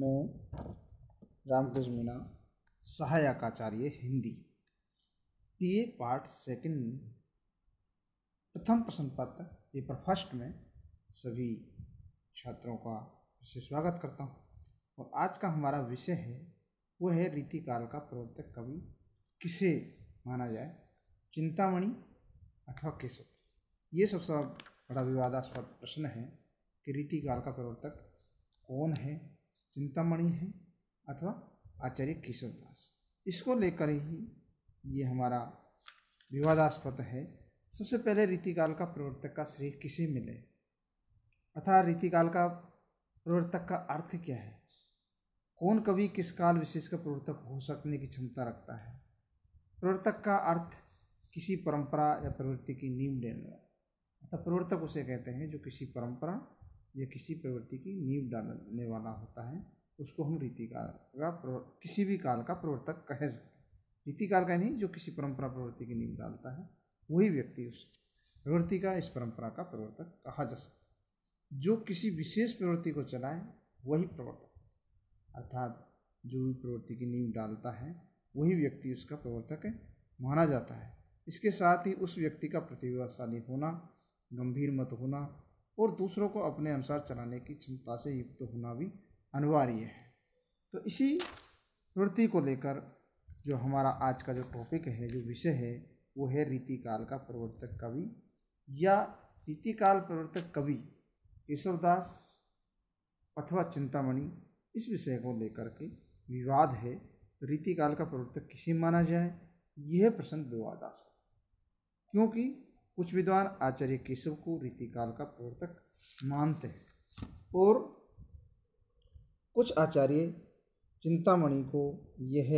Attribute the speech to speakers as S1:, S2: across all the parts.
S1: में Ramkrishna Meena Acharya Hindi PA part second प्रथम प्रश्न पत्र पेपर फर्स्ट में सभी छात्रों का से स्वागत करता हूँ और आज का हमारा विषय है वह है रीतिकाल का प्रवर्तक कवि किसे माना जाए चिंतामणि अथवा केशव ये सबसे बड़ा विवादास्पद प्रश्न है कि रीतिकाल का प्रवर्तक कौन है चिंतामणि है अथवा आचार्य केशवदास इसको लेकर ही ये हमारा विवादास्पद है सबसे पहले रीतिकाल का प्रवर्तक का श्रेय किसे मिले अर्थात रीतिकाल का प्रवर्तक का अर्थ क्या है कौन कवि किस काल विशेष का प्रवर्तक हो सकने की क्षमता रखता है प्रवर्तक का अर्थ किसी परंपरा या प्रवृत्ति की नींव लेना अर्थात प्रवर्तक उसे कहते हैं जो किसी परंपरा या किसी प्रवृत्ति की नींव डालने वाला होता है उसको हम रीतिकाल का किसी भी काल का प्रवर्तक कह सकते हैं रीतिकाल का नहीं जो किसी परंपरा प्रवृत्ति की नींव डालता है वही व्यक्ति उस प्रवृत्ति का इस परंपरा का प्रवर्तक कहा जा सकता है जो किसी विशेष प्रवृत्ति को चलाए वही प्रवर्तक अर्थात जो भी प्रवृत्ति की नींव डालता है वही व्यक्ति उसका प्रवर्तक माना जाता है इसके साथ ही उस व्यक्ति का प्रतिभाशाली होना गंभीर मत होना और दूसरों को अपने अनुसार चलाने की क्षमता से युक्त होना भी अनिवार्य है तो इसी वृत्ति को लेकर जो हमारा आज का जो टॉपिक है जो विषय है वो है रीतिकाल का प्रवर्तक कवि या रीतिकाल प्रवर्तक कवि केशवदास अथवा चिंतामणि इस विषय को लेकर के विवाद है तो रीतिकाल का प्रवर्तक किसे माना जाए यह प्रश्न विवादास्पद क्योंकि कुछ विद्वान आचार्य केशव को रीतिकाल का प्रवर्तक मानते हैं और कुछ आचार्य चिंतामणि को यह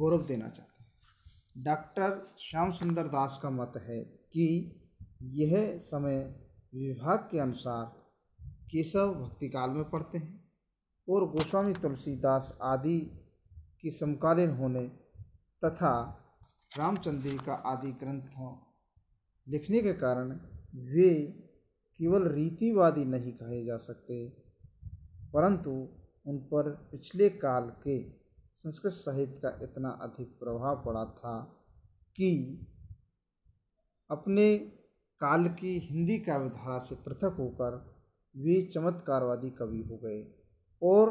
S1: गौरव देना चाहते हैं डॉक्टर श्याम सुंदर दास का मत है कि यह समय विभाग के अनुसार केशव भक्ति काल में पढ़ते हैं और गोस्वामी तुलसीदास आदि की समकालीन होने तथा का आदि ग्रंथों लिखने के कारण वे केवल रीतिवादी नहीं कहे जा सकते परंतु उन पर पिछले काल के संस्कृत साहित्य का इतना अधिक प्रभाव पड़ा था कि अपने काल की हिंदी काव्यधारा से पृथक होकर वे चमत्कारवादी कवि हो गए और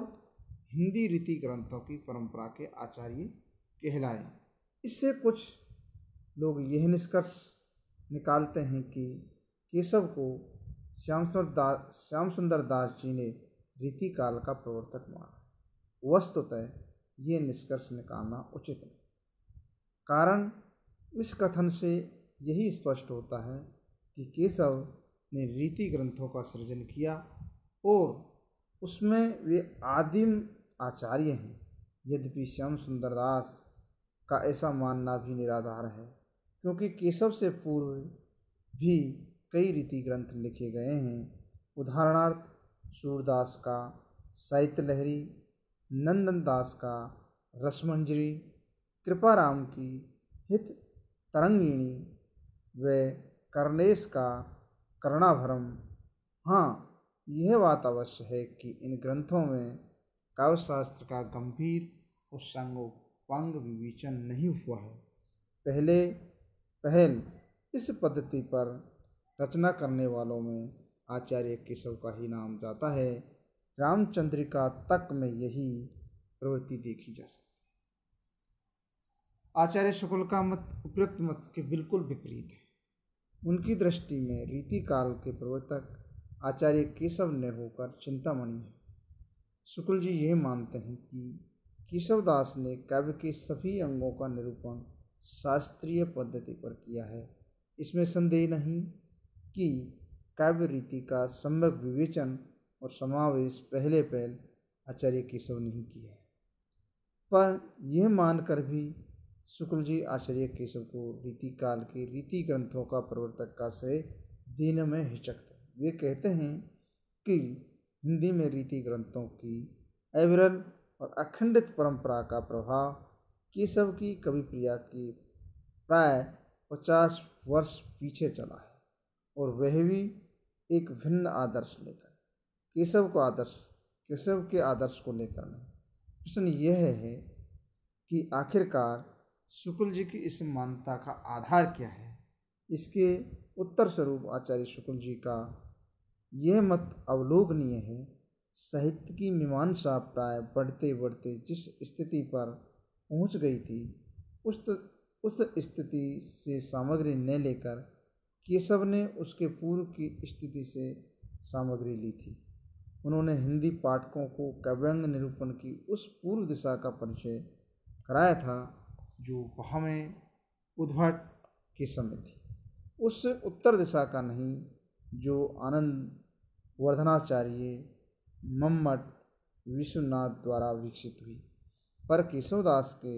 S1: हिंदी रीति ग्रंथों की परंपरा के आचार्य कहलाए इससे कुछ लोग यह निष्कर्ष निकालते हैं कि केशव को श्याम सुंदर दास श्याम सुंदर दास जी ने रीति काल का प्रवर्तक माना वस्तुतः ये निष्कर्ष निकालना उचित है कारण इस कथन से यही स्पष्ट होता है कि केशव ने रीति ग्रंथों का सृजन किया और उसमें वे आदिम आचार्य हैं यद्यपि श्याम सुंदर दास का ऐसा मानना भी निराधार है क्योंकि केशव से पूर्व भी कई रीति ग्रंथ लिखे गए हैं उदाहरणार्थ सूरदास का साहित्य लहरी नंदन दास का रसमंजरी कृपाराम की हित तरंगिणी व कर्णेश का कर्णाभरम हाँ यह बात अवश्य है कि इन ग्रंथों में काव्यशास्त्र का गंभीर उत्संगोपांग विवेचन नहीं हुआ है पहले पहल इस पद्धति पर रचना करने वालों में आचार्य केशव का ही नाम जाता है रामचंद्रिका तक में यही प्रवृत्ति देखी जा सकती है आचार्य शुक्ल का मत उपयुक्त मत के बिल्कुल विपरीत है उनकी दृष्टि में रीति काल के प्रवर्तक आचार्य केशव ने होकर चिंतामणि है शुक्ल जी यह मानते हैं कि केशवदास ने काव्य के सभी अंगों का निरूपण शास्त्रीय पद्धति पर किया है इसमें संदेह नहीं कि काव्य रीति का सम्यक विवेचन और समावेश पहले पहल आचार्य केशव ने ही किया है पर यह मानकर भी शुक्ल जी आचार्य केशव को रीति काल के रीति ग्रंथों का प्रवर्तक का श्रेय दिन में हिचकते वे कहते हैं कि हिंदी में रीति ग्रंथों की अविरल और अखंडित परंपरा का प्रभाव केशव की कवि प्रिया की प्राय पचास वर्ष पीछे चला है और वह भी एक भिन्न आदर्श लेकर केशव को आदर्श केशव के आदर्श को लेकर प्रश्न यह है कि आखिरकार शुक्ल जी की इस मान्यता का आधार क्या है इसके उत्तर स्वरूप आचार्य शुक्ल जी का यह मत अवलोकनीय है साहित्य की मीमांसा प्राय बढ़ते बढ़ते जिस स्थिति पर पहुंच गई थी उस उस स्थिति से सामग्री न लेकर केशव ने उसके पूर्व की स्थिति से सामग्री ली थी उन्होंने हिंदी पाठकों को कव्यंग निरूपण की उस पूर्व दिशा का परिचय कराया था जो वहाँ में उद्भट के समय थी उस उत्तर दिशा का नहीं जो आनंद वर्धनाचार्य मम्मट विश्वनाथ द्वारा विकसित हुई पर केशवदास के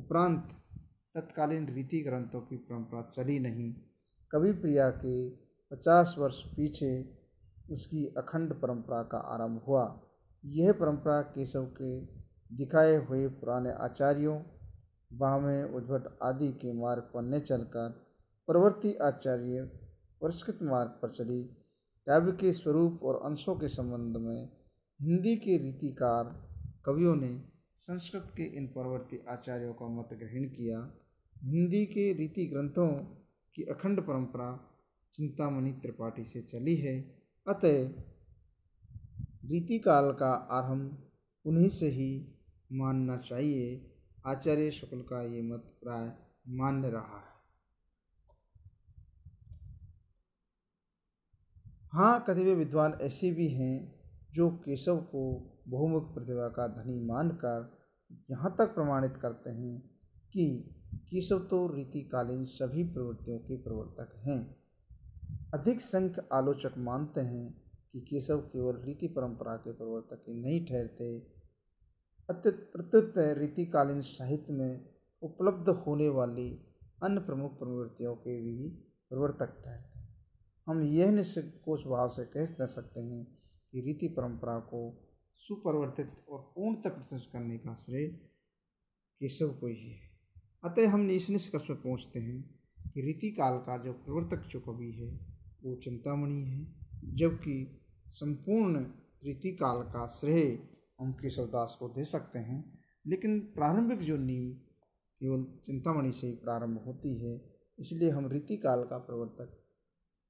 S1: उपरांत तत्कालीन रीति ग्रंथों की परंपरा चली नहीं कवि प्रिया के पचास वर्ष पीछे उसकी अखंड परंपरा का आरंभ हुआ यह परंपरा केशव के दिखाए हुए पुराने आचार्यों बामे उद्भट आदि के मार्ग पर न चलकर प्रवृत्ति आचार्य पुरस्कृत मार्ग पर चली काव्य के स्वरूप और अंशों के संबंध में हिंदी के रीतिकार कवियों ने संस्कृत के इन परवर्ती आचार्यों का मत ग्रहण किया हिंदी के रीति ग्रंथों की अखंड परंपरा चिंतामणि त्रिपाठी से चली है अतः रीति काल का आरंभ उन्हीं से ही मानना चाहिए आचार्य शुक्ल का ये मत प्राय मान्य रहा है हाँ कतिपय विद्वान ऐसे भी हैं जो केशव को बहुमुख प्रतिभा का धनी मानकर यहाँ तक प्रमाणित करते हैं कि केशव तो रीतिकालीन सभी प्रवृत्तियों के प्रवर्तक हैं अधिक संख्य आलोचक मानते हैं कि केशव केवल रीति परंपरा के प्रवर्तक ही नहीं ठहरते प्रत्युत रीतिकालीन साहित्य में उपलब्ध होने वाली अन्य प्रमुख प्रवृत्तियों के भी प्रवर्तक ठहरते हैं हम यह निश्चित निसंकोच भाव से कह सकते हैं कि रीति परंपरा को सुपरिवर्तित और पूर्णतः प्रशंस करने का श्रेय केशव को ही है अतः हम इस निष्कर्ष पर पहुँचते हैं कि रीतिकाल का जो प्रवर्तक जो कवि है वो चिंतामणि है जबकि संपूर्ण रीतिकाल का श्रेय हम केशवदास को दे सकते हैं लेकिन प्रारंभिक जो नींव केवल चिंतामणि से ही प्रारंभ होती है इसलिए हम रीतिकाल का प्रवर्तक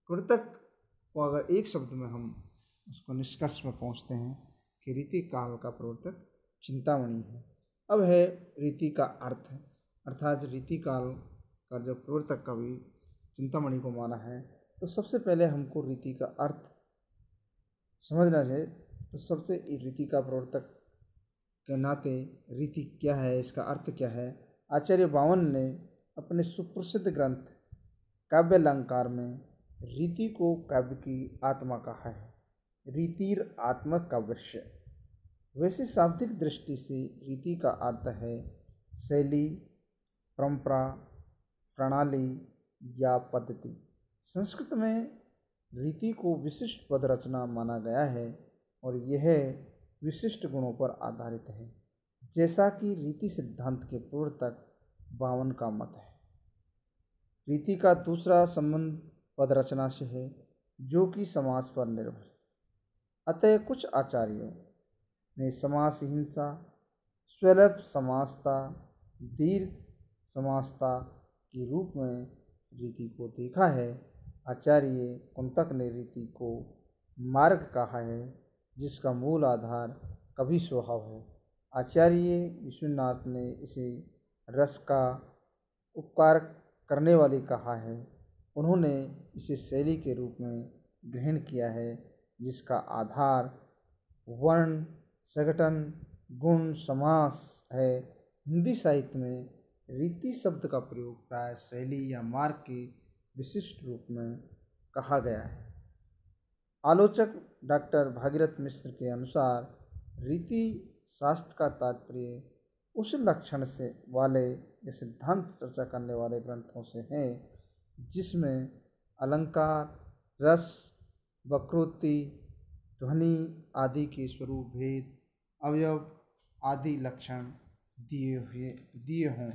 S1: प्रवर्तक को अगर एक शब्द में हम उसको निष्कर्ष में पहुँचते हैं कि रीति काल का प्रवर्तक चिंतामणि है अब है रीति का अर्थ अर्थात रीति काल का जब प्रवर्तक कवि चिंतामणि को माना है तो सबसे पहले हमको रीति का अर्थ समझना चाहिए तो सबसे रीति का प्रवर्तक के नाते रीति क्या है इसका अर्थ क्या है आचार्य बावन ने अपने सुप्रसिद्ध ग्रंथ काव्य अलंकार में रीति को काव्य की आत्मा कहा है रीतिर आत्मा काव्यश्य वैसे शाब्दिक दृष्टि से रीति का अर्थ है शैली परंपरा प्रणाली या पद्धति संस्कृत में रीति को विशिष्ट पद रचना माना गया है और यह विशिष्ट गुणों पर आधारित है जैसा कि रीति सिद्धांत के पूर्व तक बावन का मत है रीति का दूसरा संबंध पद रचना से है जो कि समाज पर निर्भर है अतः कुछ आचार्यों में समास हिंसा स्वलभ समासता दीर्घ समासता के रूप में रीति को देखा है आचार्य कुंतक ने रीति को मार्ग कहा है जिसका मूल आधार कभी स्वभाव है आचार्य विश्वनाथ ने इसे रस का उपकार करने वाले कहा है उन्होंने इसे शैली के रूप में ग्रहण किया है जिसका आधार वर्ण संगठन गुण समास है हिंदी साहित्य में रीति शब्द का प्रयोग प्राय शैली या मार्ग के विशिष्ट रूप में कहा गया है आलोचक डॉक्टर भागीरथ मिश्र के अनुसार रीति शास्त्र का तात्पर्य उस लक्षण से वाले या सिद्धांत चर्चा करने वाले ग्रंथों से हैं जिसमें अलंकार रस वक्रोक्ति ध्वनि आदि के स्वरूप भेद अवयव आदि लक्षण दिए हुए दिए हों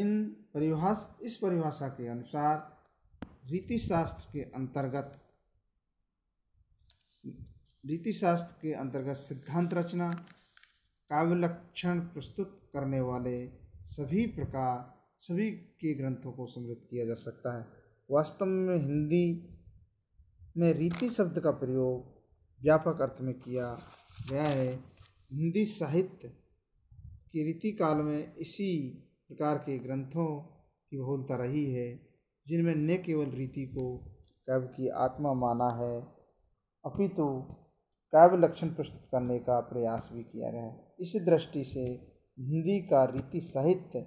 S1: इन परिभाषा इस परिभाषा के अनुसार रीतिशास्त्र के अंतर्गत रीतिशास्त्र के अंतर्गत सिद्धांत रचना काव्य लक्षण प्रस्तुत करने वाले सभी प्रकार सभी के ग्रंथों को समृद्ध किया जा सकता है वास्तव में हिंदी में रीति शब्द का प्रयोग व्यापक अर्थ में किया गया है हिंदी साहित्य की रीति काल में इसी प्रकार के ग्रंथों की बहुलता रही है जिनमें न केवल रीति को काव्य की आत्मा माना है अपितु तो काव्य लक्षण प्रस्तुत करने का प्रयास भी किया गया है इस दृष्टि से हिंदी का रीति साहित्य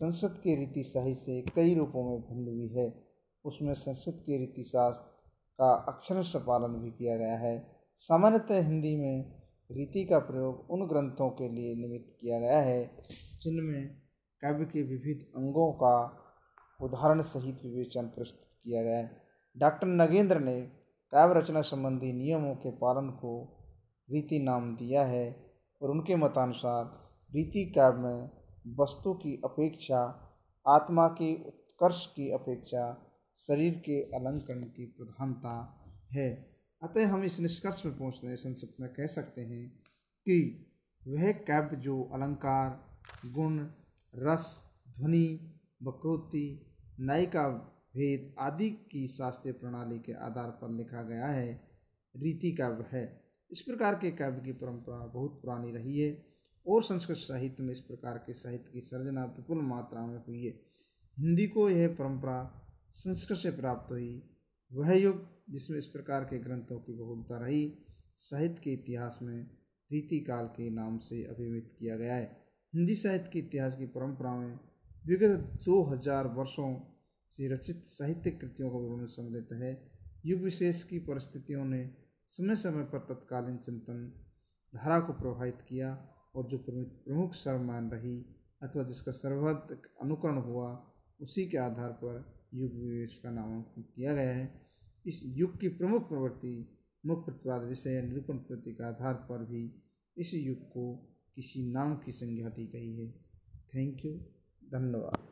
S1: संस्कृत के रीति साहित्य से कई रूपों में भिन्न हुई है उसमें संस्कृत के रीतिशास्त्र का अक्षरश पालन भी किया गया है सामान्यतः हिंदी में रीति का प्रयोग उन ग्रंथों के लिए निमित्त किया गया है जिनमें काव्य के विविध अंगों का उदाहरण सहित विवेचन प्रस्तुत किया गया है डॉक्टर नगेंद्र ने काव्य रचना संबंधी नियमों के पालन को रीति नाम दिया है और उनके मतानुसार रीति काव्य में वस्तु की अपेक्षा आत्मा के उत्कर्ष की अपेक्षा शरीर के अलंकरण की प्रधानता है अतः हम इस निष्कर्ष में पहुँचते हैं संक्षिप्त में कह सकते हैं कि वह काव्य जो अलंकार गुण रस ध्वनि वक्रोक्ति नायिका भेद आदि की शास्त्रीय प्रणाली के आधार पर लिखा गया है रीति काव्य है इस प्रकार के काव्य की परंपरा बहुत पुरानी रही है और संस्कृत साहित्य में इस प्रकार के साहित्य की सृजना विपुल मात्रा में हुई है हिंदी को यह परंपरा संस्कृत से प्राप्त हुई वह युग जिसमें इस प्रकार के ग्रंथों की बहुलता रही साहित्य के इतिहास में रीतिकाल के नाम से अभिमित किया गया है हिंदी साहित्य के इतिहास की परंपरा में विगत 2000 वर्षों से रचित साहित्य कृतियों का विवरण सम्मिलित है युग विशेष की परिस्थितियों ने समय समय पर तत्कालीन चिंतन धारा को प्रभावित किया और जो प्रमुख सर्वमान रही अथवा जिसका सर्वाधिक अनुकरण हुआ उसी के आधार पर युग में इसका नामांकन किया गया है इस युग की प्रमुख प्रवृत्ति मुख्य प्रतिवाद विषय निरूपण प्रवृत्ति के आधार पर भी इस युग को किसी नाम की संज्ञा दी गई है थैंक यू धन्यवाद